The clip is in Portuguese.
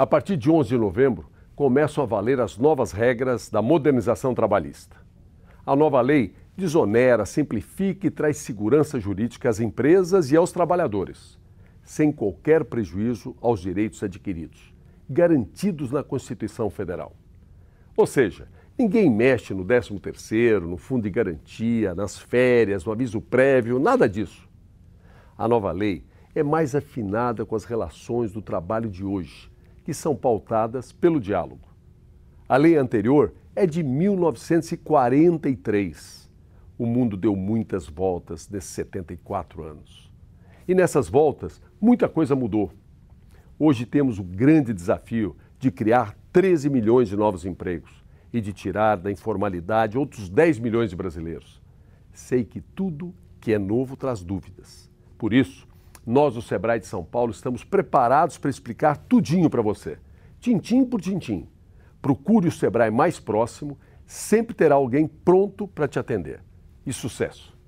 A partir de 11 de novembro, começam a valer as novas regras da modernização trabalhista. A nova lei desonera, simplifica e traz segurança jurídica às empresas e aos trabalhadores, sem qualquer prejuízo aos direitos adquiridos, garantidos na Constituição Federal. Ou seja, ninguém mexe no 13º, no fundo de garantia, nas férias, no aviso prévio, nada disso. A nova lei é mais afinada com as relações do trabalho de hoje e são pautadas pelo diálogo. A lei anterior é de 1943. O mundo deu muitas voltas nesses 74 anos. E nessas voltas, muita coisa mudou. Hoje temos o grande desafio de criar 13 milhões de novos empregos e de tirar da informalidade outros 10 milhões de brasileiros. Sei que tudo que é novo traz dúvidas. Por isso, nós, o Sebrae de São Paulo, estamos preparados para explicar tudinho para você, tintim por tintim. Procure o Sebrae mais próximo, sempre terá alguém pronto para te atender. E sucesso!